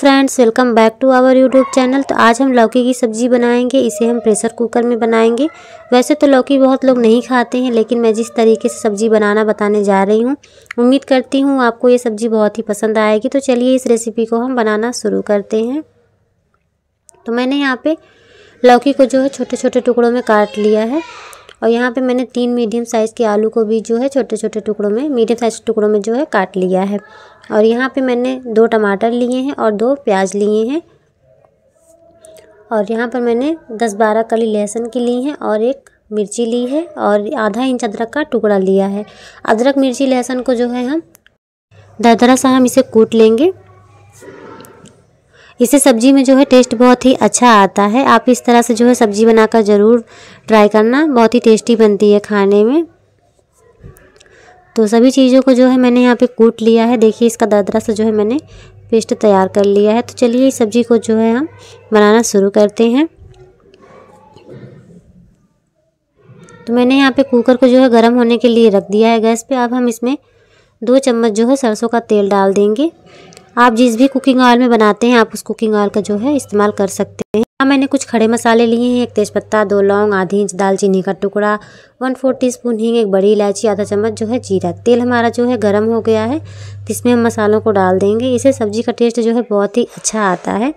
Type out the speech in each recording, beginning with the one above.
friends welcome back to our YouTube channel तो आज हम लौकी की सब्ज़ी बनाएंगे इसे हम प्रेशर कुकर में बनाएंगे वैसे तो लौकी बहुत लोग नहीं खाते हैं लेकिन मैं जिस तरीके से सब्ज़ी बनाना बताने जा रही हूँ उम्मीद करती हूँ आपको ये सब्ज़ी बहुत ही पसंद आएगी तो चलिए इस रेसिपी को हम बनाना शुरू करते हैं तो मैंने यहाँ पर लौकी को जो है छोटे छोटे टुकड़ों में काट लिया है और यहाँ पे मैंने तीन मीडियम साइज़ के आलू को भी जो है छोटे छोटे टुकड़ों में मीडियम साइज़ टुकड़ों में जो है काट लिया है और यहाँ पे मैंने दो टमाटर लिए हैं और दो प्याज लिए हैं और यहाँ पर मैंने दस बारह कली लहसुन की ली हैं और एक मिर्ची ली है और आधा इंच अदरक का टुकड़ा लिया है अदरक मिर्ची लहसुन को जो है हम दरदरा सा हम इसे कूट लेंगे इससे सब्जी में जो है टेस्ट बहुत ही अच्छा आता है आप इस तरह से जो है सब्जी बनाकर ज़रूर ट्राई करना बहुत ही टेस्टी बनती है खाने में तो सभी चीज़ों को जो है मैंने यहाँ पे कूट लिया है देखिए इसका दरदरा से जो है मैंने पेस्ट तैयार कर लिया है तो चलिए इस सब्ज़ी को जो है हम बनाना शुरू करते हैं तो मैंने यहाँ पे कुकर को जो है गर्म होने के लिए रख दिया है गैस पे अब हम इसमें दो चम्मच जो है सरसों का तेल डाल देंगे आप जिस भी कुकिंग ऑयल में बनाते हैं आप उस कुकिंग ऑयल का जो है इस्तेमाल कर सकते हैं यहाँ मैंने कुछ खड़े मसाले लिए हैं एक तेज़पत्ता दो लौंग आधी इंच दालचीनी का टुकड़ा वन फोर टी स्पून हींग एक बड़ी इलायची आधा चम्मच जो है जीरा तेल हमारा जो है गर्म हो गया है इसमें हम मसालों को डाल देंगे इसे सब्जी का टेस्ट जो है बहुत ही अच्छा आता है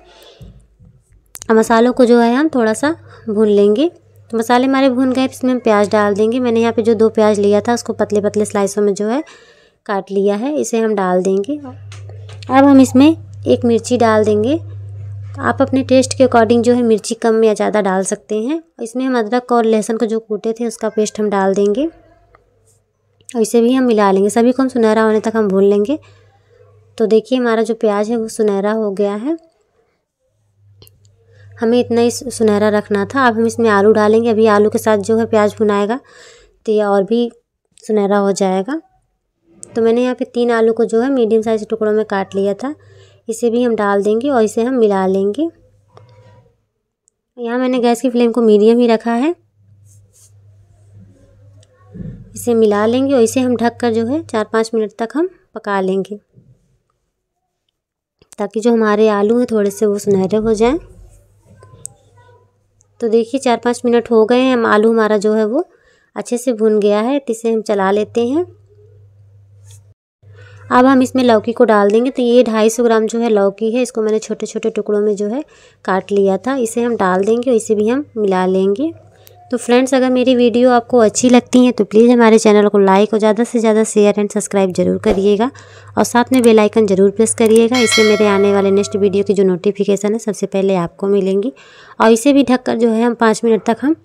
मसालों को जो है हम थोड़ा सा भून लेंगे तो मसाले हमारे भून गए इसमें हम प्याज डाल देंगे मैंने यहाँ पर जो दो प्याज लिया था उसको पतले पतले स्लाइसों में जो है काट लिया है इसे हम डाल देंगे अब हम इसमें एक मिर्ची डाल देंगे आप अपने टेस्ट के अकॉर्डिंग जो है मिर्ची कम या ज़्यादा डाल सकते हैं इसमें हम अदरक और लहसुन को जो कूटे थे उसका पेस्ट हम डाल देंगे और इसे भी हम मिला लेंगे सभी को हम सुनहरा होने तक हम भून लेंगे तो देखिए हमारा जो प्याज है वो सुनहरा हो गया है हमें इतना ही सुनहरा रखना था अब हम इसमें आलू डालेंगे अभी आलू के साथ जो है प्याज भुनाएगा तो ये और भी सुनहरा हो जाएगा तो मैंने यहाँ पे तीन आलू को जो है मीडियम साइज़ टुकड़ों में काट लिया था इसे भी हम डाल देंगे और इसे हम मिला लेंगे यहाँ मैंने गैस की फ्लेम को मीडियम ही रखा है इसे मिला लेंगे और इसे हम ढक कर जो है चार पाँच मिनट तक हम पका लेंगे ताकि जो हमारे आलू हैं थोड़े से वो सुनहरे हो जाएं तो देखिए चार पाँच मिनट हो गए हैं हम आलू हमारा जो है वो अच्छे से भुन गया है तो इसे हम चला लेते हैं अब हम इसमें लौकी को डाल देंगे तो ये ढाई सौ ग्राम जो है लौकी है इसको मैंने छोटे छोटे टुकड़ों में जो है काट लिया था इसे हम डाल देंगे और इसे भी हम मिला लेंगे तो फ्रेंड्स अगर मेरी वीडियो आपको अच्छी लगती है तो प्लीज़ हमारे चैनल को लाइक और ज़्यादा से ज़्यादा शेयर एंड सब्सक्राइब जरूर करिएगा और साथ में बेल आइकन ज़रूर प्रेस करिएगा इससे मेरे आने वाले नेक्स्ट वीडियो की जो नोटिफिकेशन है सबसे पहले आपको मिलेंगी और इसे भी कर जो है हम पाँच मिनट तक हम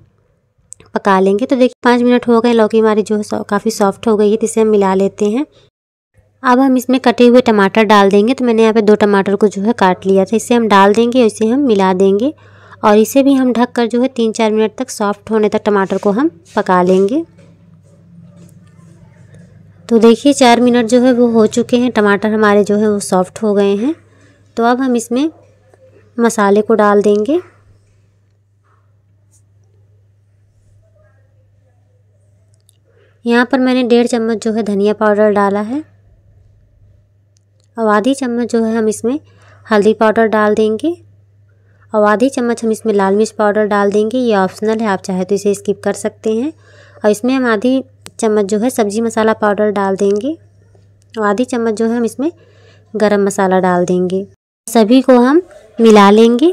पका लेंगे तो देखिए पाँच मिनट हो गए लौकी हमारी जो है सौ, काफ़ी सॉफ्ट हो गई है तो इसे हम मिला लेते हैं अब हम इसमें कटे हुए टमाटर डाल देंगे तो मैंने यहाँ पे दो टमाटर को जो है काट लिया था इसे हम डाल देंगे इसे हम मिला देंगे और इसे भी हम ढक कर जो है तीन चार मिनट तक सॉफ्ट होने तक टमाटर को हम पका लेंगे तो देखिए चार मिनट जो है वो हो चुके हैं टमाटर हमारे जो है वो सॉफ्ट हो गए हैं तो अब हम इसमें मसाले को डाल देंगे यहाँ पर मैंने डेढ़ चम्मच जो है धनिया पाउडर डाला है अब आधी चम्मच जो है हम इसमें हल्दी पाउडर डाल देंगे और आधी चम्मच हम इसमें लाल मिर्च पाउडर डाल देंगे ये ऑप्शनल है आप चाहे तो इसे स्किप कर सकते हैं और इसमें हम आधी चम्मच जो है सब्ज़ी मसाला पाउडर डाल देंगे और आधी चम्मच जो है हम इसमें गरम मसाला डाल देंगे सभी को हम मिला लेंगे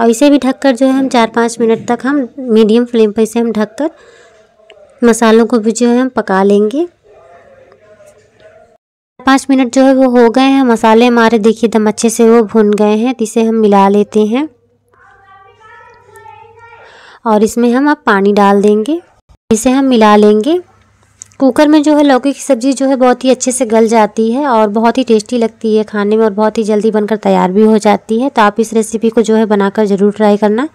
और इसे भी ढककर जो है हम चार पाँच मिनट तक हम मीडियम फ्लेम पर इसे हम ढककर मसालों को भी जो है हम पका लेंगे पाँच मिनट जो है वो हो गए हैं मसाले हमारे देखिए एकदम अच्छे से वो भुन गए हैं तो इसे हम मिला लेते हैं और इसमें हम अब पानी डाल देंगे इसे हम मिला लेंगे कुकर में जो है लौकी की सब्ज़ी जो है बहुत ही अच्छे से गल जाती है और बहुत ही टेस्टी लगती है खाने में और बहुत ही जल्दी बनकर तैयार भी हो जाती है तो आप इस रेसिपी को जो है बनाकर ज़रूर ट्राई करना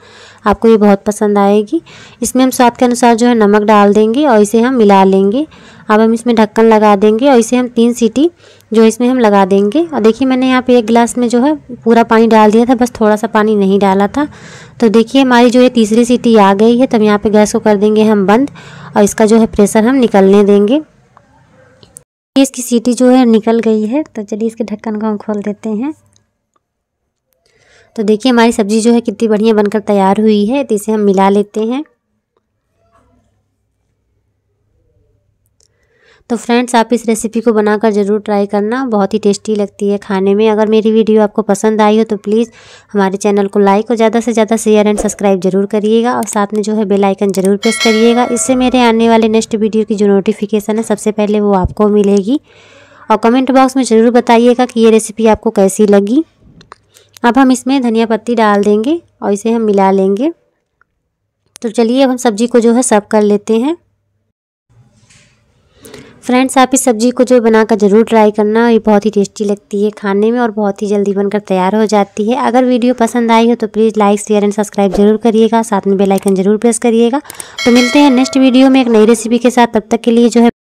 आपको ये बहुत पसंद आएगी इसमें हम स्वाद के अनुसार जो है नमक डाल देंगे और इसे हम मिला लेंगे अब हम इसमें ढक्कन लगा देंगे और इसे हम तीन सीटी जो इसमें हम लगा देंगे और देखिए मैंने यहाँ पे एक गिलास में जो है पूरा पानी डाल दिया था बस थोड़ा सा पानी नहीं डाला था तो देखिए हमारी जो ये तीसरी सीटी आ गई है तब तो यहाँ पे गैस को कर देंगे हम बंद और इसका जो है प्रेशर हम निकलने देंगे इसकी सीटी जो है निकल गई है तो चलिए इसके ढक्कन को हम खोल देते हैं तो देखिए हमारी सब्ज़ी जो है कितनी बढ़िया बनकर तैयार हुई है तो इसे हम मिला लेते हैं तो फ्रेंड्स आप इस रेसिपी को बनाकर ज़रूर ट्राई करना बहुत ही टेस्टी लगती है खाने में अगर मेरी वीडियो आपको पसंद आई हो तो प्लीज़ हमारे चैनल को लाइक और ज़्यादा से ज़्यादा शेयर एंड सब्सक्राइब जरूर करिएगा और साथ में जो है बेल आइकन ज़रूर प्रेस करिएगा इससे मेरे आने वाले नेक्स्ट वीडियो की जो नोटिफिकेशन है सबसे पहले वो आपको मिलेगी और कमेंट बॉक्स में ज़रूर बताइएगा कि ये रेसिपी आपको कैसी लगी अब हम इसमें धनिया पत्ती डाल देंगे और इसे हम मिला लेंगे तो चलिए अब हम सब्ज़ी को जो है सर्व कर लेते हैं फ्रेंड्स आप इस सब्ज़ी को जो बनाकर ज़रूर ट्राई करना ये बहुत ही टेस्टी लगती है खाने में और बहुत ही जल्दी बनकर तैयार हो जाती है अगर वीडियो पसंद आई हो तो please like share and subscribe जरूर करिएगा साथ में बेलाइकन ज़रूर प्रेस करिएगा तो मिलते हैं नेक्स्ट वीडियो में एक नई रेसिपी के साथ तब तक के लिए जो है